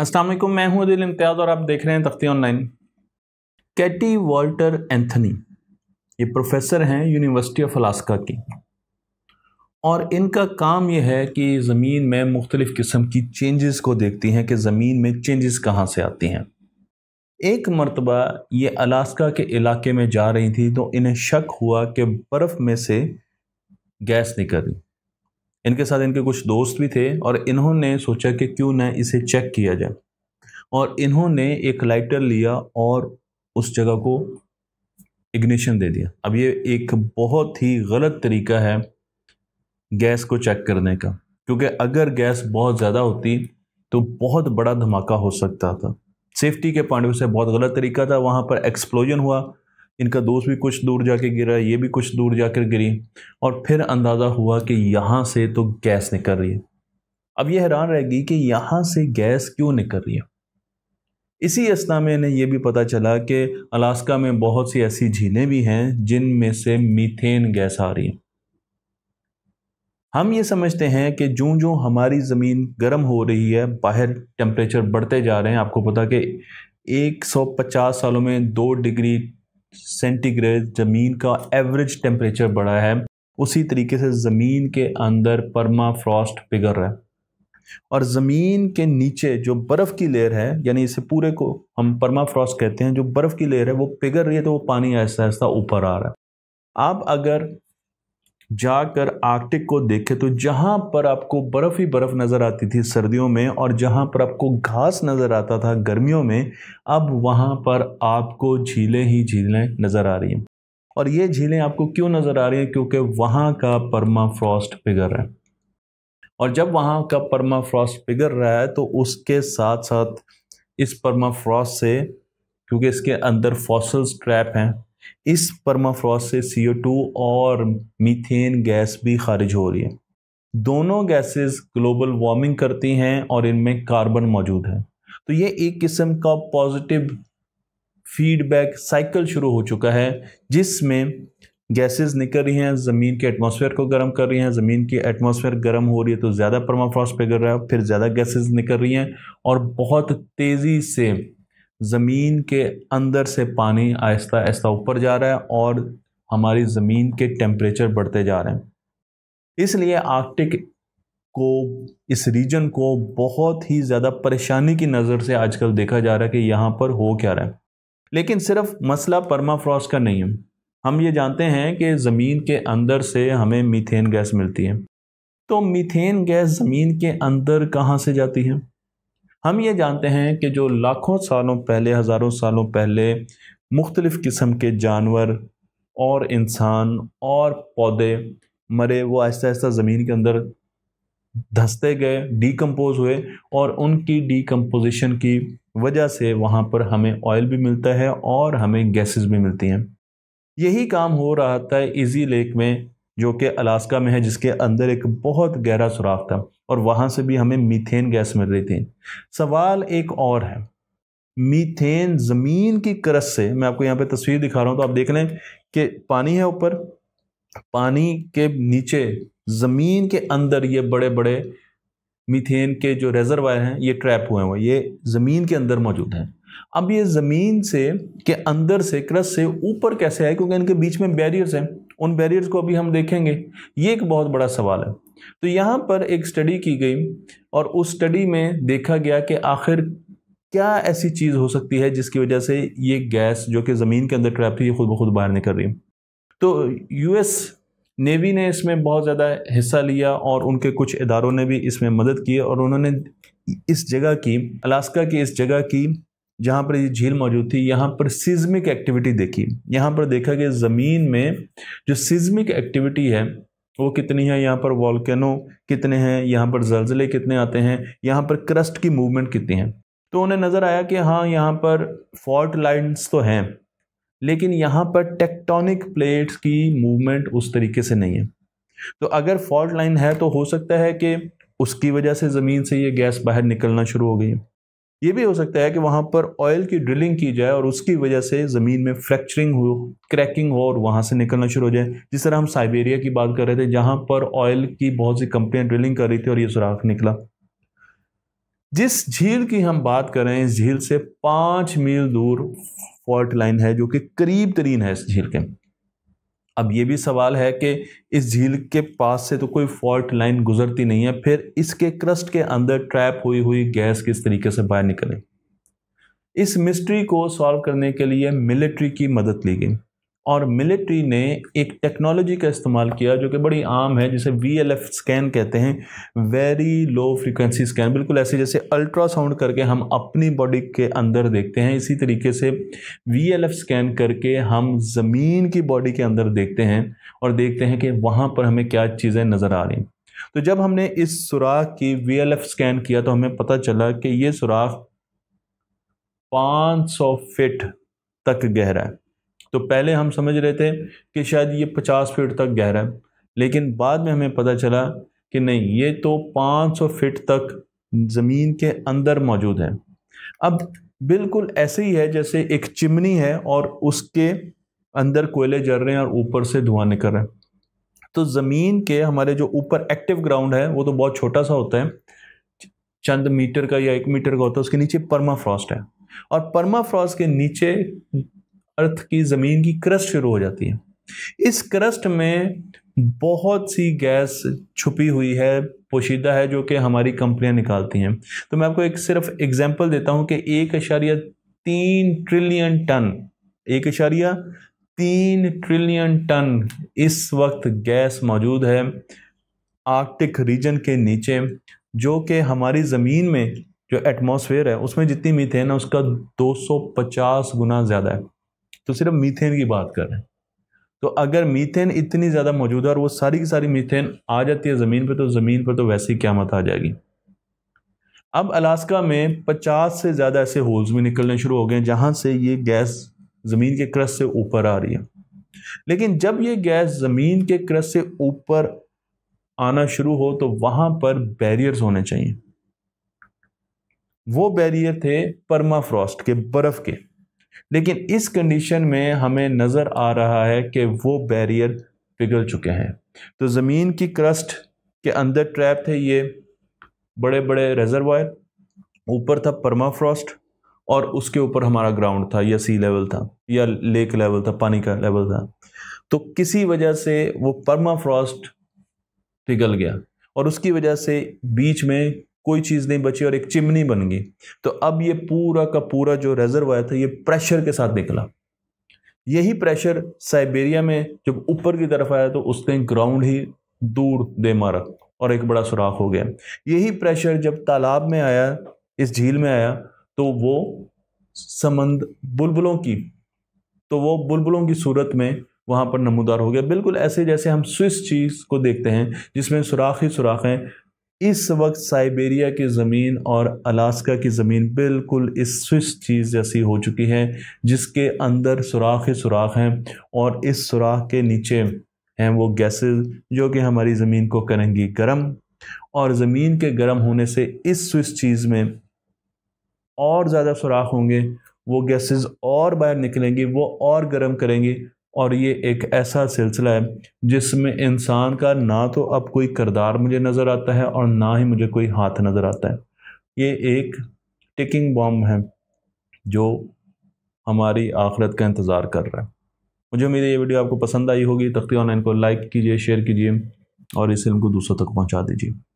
असलम मैं हूँ अदिल इम्तियाज़ और आप देख रहे हैं तफ्ती ऑनलाइन कैटी वॉल्टर एंथनी ये प्रोफेसर हैं यूनिवर्सिटी ऑफ अलास्का की और इनका काम यह है कि ज़मीन में मुख्तलिफ़ किस्म की चेंजेस को देखती हैं कि ज़मीन में चेंजेस कहाँ से आती हैं एक मरतबा ये अलास्का के इलाके में जा रही थी तो इन्हें शक हुआ कि बर्फ़ में से गैस निकली इनके साथ इनके कुछ दोस्त भी थे और इन्होंने सोचा कि क्यों ना इसे चेक किया जाए और इन्होंने एक लाइटर लिया और उस जगह को इग्निशन दे दिया अब ये एक बहुत ही गलत तरीका है गैस को चेक करने का क्योंकि अगर गैस बहुत ज़्यादा होती तो बहुत बड़ा धमाका हो सकता था सेफ्टी के पॉइंट से बहुत गलत तरीका था वहाँ पर एक्सप्लोजन हुआ इनका दोस्त भी कुछ दूर जाके गिरा ये भी कुछ दूर जाकर गिरी और फिर अंदाज़ा हुआ कि यहाँ से तो गैस निकल रही है अब ये हैरान रहेगी कि यहाँ से गैस क्यों निकल रही है इसी असना में इन्हें यह भी पता चला कि अलास्का में बहुत सी ऐसी झीलें भी हैं जिनमें से मीथेन गैस आ रही है हम ये समझते हैं कि जो जो हमारी ज़मीन गर्म हो रही है बाहर टेम्परेचर बढ़ते जा रहे हैं आपको पता कि 150 सालों में दो डिग्री सेंटीग्रेड ज़मीन का एवरेज टेम्परेचर बढ़ा है उसी तरीके से ज़मीन के अंदर परमा फ्रॉस्ट पिघल रहा है और ज़मीन के नीचे जो बर्फ़ की लेयर है यानी इसे पूरे को हम परमा फ्रॉस्ट कहते हैं जो बर्फ़ की लेयर है वो पिघल रही है तो वो पानी आहिस्ता आहिस्ता ऊपर आ रहा है आप अगर जाकर आर्कटिक को देखें तो जहाँ पर आपको बर्फ़ ही बर्फ़ नज़र आती थी सर्दियों में और जहाँ पर आपको घास नज़र आता था गर्मियों में अब वहाँ पर आपको झीलें ही झीलें नज़र आ रही हैं और ये झीलें आपको क्यों नज़र आ रही हैं क्योंकि वहाँ का परमा फ्रॉस्ट पिघल रहा है और जब वहाँ का परमा फ्रॉस्ट पिघल रहा है तो उसके साथ साथ इस परमा फ्रॉस्ट से क्योंकि इसके अंदर फॉसल्स ट्रैप हैं इस परमाफ्रॉस से CO2 और मीथेन गैस भी खारिज हो रही है दोनों गैसेस ग्लोबल वार्मिंग करती हैं और इनमें कार्बन मौजूद है तो ये एक किस्म का पॉजिटिव फीडबैक साइकिल शुरू हो चुका है जिसमें गैसेस निकल रही हैं ज़मीन के एटमॉस्फेयर को गर्म कर रही हैं ज़मीन की एटमॉस्फेयर गर्म हो रही है तो ज़्यादा परमाफ्रॉस्ट पिघल रहा है फिर ज़्यादा गैसेस निकल रही हैं और बहुत तेज़ी से ज़मीन के अंदर से पानी आहिस्ता आहिस्ता ऊपर जा रहा है और हमारी ज़मीन के टेम्परेचर बढ़ते जा रहे हैं इसलिए आर्कटिक को इस रीजन को बहुत ही ज़्यादा परेशानी की नज़र से आजकल देखा जा रहा है कि यहाँ पर हो क्या रहा है लेकिन सिर्फ मसला परमाफ्रॉस्ट का नहीं है हम ये जानते हैं कि ज़मीन के अंदर से हमें मीथेन गैस मिलती है तो मीथेन गैस ज़मीन के अंदर कहाँ से जाती है हम ये जानते हैं कि जो लाखों सालों पहले हज़ारों सालों पहले मुख्तलिफ़ किस्म के जानवर और इंसान और पौधे मरे वो आहिस्ता आहिस्ता ज़मीन के अंदर धंसते गए डीकम्पोज हुए और उनकी डीकम्पोजिशन की वजह से वहाँ पर हमें ऑयल भी मिलता है और हमें गैसेस भी मिलती हैं यही काम हो रहा था इजी लेक में जो कि अलास्का में है जिसके अंदर एक बहुत गहरा सुराख था और वहाँ से भी हमें मीथेन गैस मिल रही थी सवाल एक और है मीथेन ज़मीन की करस से मैं आपको यहाँ पे तस्वीर दिखा रहा हूँ तो आप देख लें कि पानी है ऊपर पानी के नीचे ज़मीन के अंदर ये बड़े बड़े मीथेन के जो रेजरवायर हैं ये ट्रैप हुए हुए ये ज़मीन के अंदर मौजूद हैं अब ये ज़मीन से के अंदर से क्रस से ऊपर कैसे आए क्योंकि इनके बीच में बैरियर्स हैं उन बैरियर्स को अभी हम देखेंगे ये एक बहुत बड़ा सवाल है तो यहाँ पर एक स्टडी की गई और उस स्टडी में देखा गया कि आखिर क्या ऐसी चीज़ हो सकती है जिसकी वजह से ये गैस जो कि ज़मीन के अंदर ट्रैप थी ये खुद ब खुद बाहर निकल रही तो यूएस नेवी ने इसमें बहुत ज़्यादा हिस्सा लिया और उनके कुछ इदारों ने भी इसमें मदद की और उन्होंने इस जगह की अलास्का की इस जगह की जहाँ पर ये झील मौजूद थी यहाँ पर सिज्मिक एक्टिविटी देखी यहाँ पर देखा गया ज़मीन में जो सिज्मिक एक्टिविटी है वो कितनी है यहाँ पर वॉलकैनो कितने हैं यहाँ पर जलजले कितने आते हैं यहाँ पर क्रस्ट की मूवमेंट कितनी है तो उन्हें नज़र आया कि हाँ यहाँ पर फॉल्ट लाइन्स तो हैं लेकिन यहाँ पर टेक्टोनिक प्लेट्स की मूवमेंट उस तरीके से नहीं है तो अगर फॉल्ट लाइन है तो हो सकता है कि उसकी वजह से ज़मीन से ये गैस बाहर निकलना शुरू हो गई है ये भी हो सकता है कि वहाँ पर ऑयल की ड्रिलिंग की जाए और उसकी वजह से ज़मीन में फ्रैक्चरिंग हो क्रैकिंग हो और वहाँ से निकलना शुरू हो जाए जिस तरह हम साइबेरिया की बात कर रहे थे जहाँ पर ऑयल की बहुत सी कंपनियाँ ड्रिलिंग कर रही थी और ये सुराख निकला जिस झील की हम बात करें इस झील से पाँच मील दूर फॉल्ट लाइन है जो कि करीब तरीन है इस झील के अब ये भी सवाल है कि इस झील के पास से तो कोई फॉल्ट लाइन गुजरती नहीं है फिर इसके क्रस्ट के अंदर ट्रैप हुई हुई गैस किस तरीके से बाहर निकले इस मिस्ट्री को सॉल्व करने के लिए मिलिट्री की मदद ली गई और मिलिट्री ने एक टेक्नोलॉजी का इस्तेमाल किया जो कि बड़ी आम है जिसे वी एल एफ स्कैन कहते हैं वेरी लो फ्रिक्वेंसी स्कैन बिल्कुल ऐसे जैसे अल्ट्रासाउंड करके हम अपनी बॉडी के अंदर देखते हैं इसी तरीके से वी एल एफ स्कैन करके हम ज़मीन की बॉडी के अंदर देखते हैं और देखते हैं कि वहाँ पर हमें क्या चीज़ें नज़र आ रही तो जब हमने इस सुराख की वी एल एफ स्कैन किया तो हमें पता चला कि ये सुराख 500 फिट तक गहरा है तो पहले हम समझ रहे थे कि शायद ये पचास फीट तक गहरा है लेकिन बाद में हमें पता चला कि नहीं ये तो पाँच सौ फिट तक ज़मीन के अंदर मौजूद है अब बिल्कुल ऐसे ही है जैसे एक चिमनी है और उसके अंदर कोयले जल रहे हैं और ऊपर से धुआं निकल रहा है तो ज़मीन के हमारे जो ऊपर एक्टिव ग्राउंड है वो तो बहुत छोटा सा होता है चंद मीटर का या एक मीटर का होता है उसके नीचे परमा फ्रॉस्ट है और परमा फ्रॉस्ट के नीचे अर्थ की ज़मीन की क्रस्ट शुरू हो जाती है इस क्रस्ट में बहुत सी गैस छुपी हुई है पोशीदा है जो कि हमारी कंपनियां निकालती हैं तो मैं आपको एक सिर्फ एग्जांपल देता हूं कि एक इशारिया तीन ट्रिलियन टन एक इशारिया तीन ट्रिलियन टन इस वक्त गैस मौजूद है आर्कटिक रीजन के नीचे जो कि हमारी ज़मीन में जो एटमॉस्फेयर है उसमें जितनी मीथेन है उसका 250 गुना ज़्यादा है तो सिर्फ मीथेन की बात कर रहे हैं तो अगर मीथेन इतनी ज़्यादा मौजूद है और वो सारी की सारी मीथेन आ जाती है ज़मीन तो पर तो ज़मीन पर तो वैसे ही क्यामत आ जाएगी अब अलास्का में 50 से ज़्यादा ऐसे होल्स भी निकलने शुरू हो गए हैं जहाँ से ये गैस ज़मीन के क्रस से ऊपर आ रही है लेकिन जब ये गैस ज़मीन के क्रस से ऊपर आना शुरू हो तो वहाँ पर बैरियर्स होने चाहिए वो बैरियर थे परमाफ्रॉस्ट के बर्फ़ के लेकिन इस कंडीशन में हमें नज़र आ रहा है कि वो बैरियर पिघल चुके हैं तो ज़मीन की क्रस्ट के अंदर ट्रैप थे ये बड़े बड़े रेजरवायर ऊपर था परमाफ्रॉस्ट और उसके ऊपर हमारा ग्राउंड था या सी लेवल था या लेक लेवल था पानी का लेवल था तो किसी वजह से वो परमाफ्रॉस्ट पिघल गया और उसकी वजह से बीच में कोई चीज़ नहीं बची और एक चिमनी बन गई तो अब ये पूरा का पूरा जो रेजरवायर था ये प्रेशर के साथ निकला यही प्रेशर साइबेरिया में जब ऊपर की तरफ आया तो उसने ग्राउंड ही दूर दे मारा और एक बड़ा सुराख हो गया यही प्रेशर जब तालाब में आया इस झील में आया तो वो समंद बुलबुलों की तो वो बुलबुलों की सूरत में वहाँ पर नमोदार हो गया बिल्कुल ऐसे जैसे हम स्विस चीज़ को देखते हैं जिसमें सुराख ही सुराख हैं इस वक्त साइबेरिया की ज़मीन और अलास्का की ज़मीन बिल्कुल इस स्विस चीज़ जैसी हो चुकी है जिसके अंदर सुराख ही सुराख हैं और इस सुराख के नीचे हैं वो गैसेस जो कि हमारी ज़मीन को करेंगी गर्म और ज़मीन के गर्म होने से इस स्विस चीज़ में और ज़्यादा सुराख होंगे वो गैसेस और बाहर निकलेंगी वो और गर्म करेंगी और ये एक ऐसा सिलसिला है जिसमें इंसान का ना तो अब कोई करदार मुझे नज़र आता है और ना ही मुझे कोई हाथ नज़र आता है ये एक टिकिंग बॉम्ब है जो हमारी आखिरत का इंतज़ार कर रहा है मुझे उम्मीद है ये वीडियो आपको पसंद आई होगी तख्ती ऑनलाइन को लाइक कीजिए शेयर कीजिए और इस फिल्म को दूसरों तक पहुंचा दीजिए